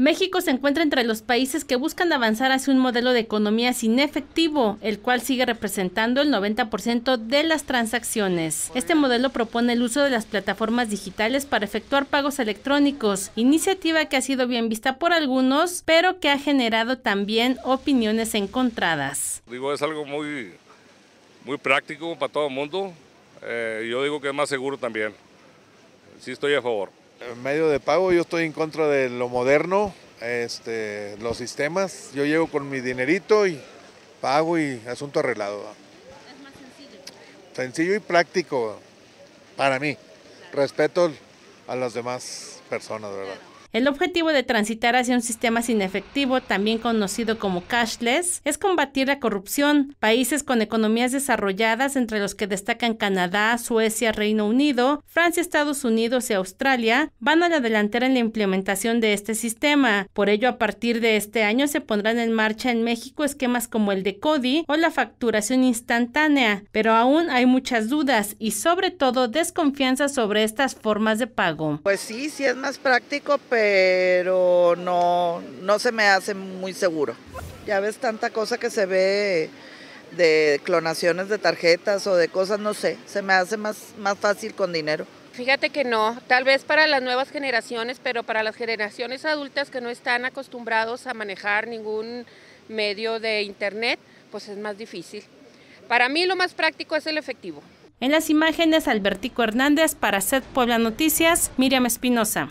México se encuentra entre los países que buscan avanzar hacia un modelo de economía sin efectivo, el cual sigue representando el 90% de las transacciones. Este modelo propone el uso de las plataformas digitales para efectuar pagos electrónicos, iniciativa que ha sido bien vista por algunos, pero que ha generado también opiniones encontradas. Digo, es algo muy, muy práctico para todo el mundo. Eh, yo digo que es más seguro también. Sí estoy a favor medio de pago, yo estoy en contra de lo moderno, este, los sistemas. Yo llego con mi dinerito y pago y asunto arreglado. Es más sencillo. Sencillo y práctico para mí. Respeto a las demás personas, ¿verdad? El objetivo de transitar hacia un sistema sin efectivo, también conocido como cashless, es combatir la corrupción. Países con economías desarrolladas, entre los que destacan Canadá, Suecia, Reino Unido, Francia, Estados Unidos y Australia, van a la delantera en la implementación de este sistema. Por ello, a partir de este año se pondrán en marcha en México esquemas como el de CODI o la facturación instantánea, pero aún hay muchas dudas y sobre todo desconfianza sobre estas formas de pago. Pues sí, sí es más práctico, pero pero no, se me hace muy seguro. Ya ves tanta cosa que se ve de clonaciones de tarjetas o de cosas, no sé, se me hace más, más fácil con dinero. Fíjate que no, tal vez para las nuevas generaciones, pero para las generaciones adultas que no están acostumbrados a manejar ningún medio de internet, pues es más difícil. Para mí lo más práctico es el efectivo. En las imágenes, Albertico Hernández para Set Puebla Noticias, Miriam Espinosa.